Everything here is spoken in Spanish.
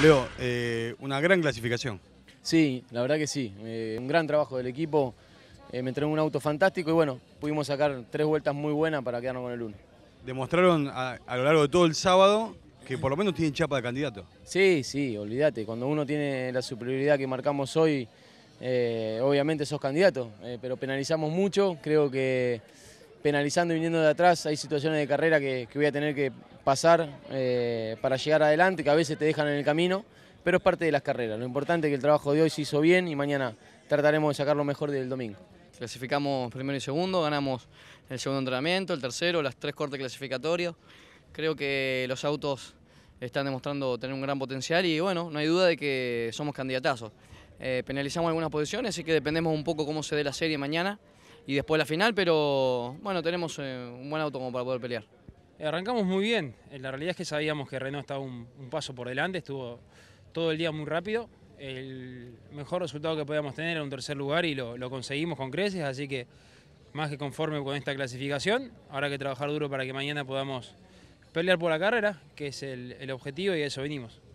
Leo, eh, una gran clasificación. Sí, la verdad que sí. Eh, un gran trabajo del equipo. Eh, me entregó un auto fantástico y bueno, pudimos sacar tres vueltas muy buenas para quedarnos con el uno. Demostraron a, lo largo de todo el sábado que por lo menos tienen chapa de candidato. Sí, sí, olvídate. Cuando uno tiene la superioridad que marcamos hoy, obviamente sos candidato, pero penalizamos mucho. Creo que penalizando y viniendo de atrás hay situaciones de carrera que voy a tener que pasar eh, para llegar adelante, que a veces te dejan en el camino, pero es parte de las carreras. Lo importante es que el trabajo de hoy se hizo bien y mañana trataremos de sacar lo mejor del domingo. Clasificamos primero y segundo, ganamos el segundo entrenamiento, el tercero, las tres cortes clasificatorios. Creo que los autos están demostrando tener un gran potencial y bueno, no hay duda de que somos candidatazos. Eh, penalizamos algunas posiciones, así que dependemos un poco cómo se dé la serie mañana y después la final, pero bueno, tenemos eh, un buen auto como para poder pelear. Eh, arrancamos muy bien, eh, la realidad es que sabíamos que Renault estaba un, paso por delante, estuvo todo el día muy rápido, el mejor resultado que podíamos tener era un tercer lugar y lo, conseguimos con creces, así que más que conforme con esta clasificación, ahora que trabajar duro para que mañana podamos pelear por la carrera, que es el, el objetivo y a eso venimos.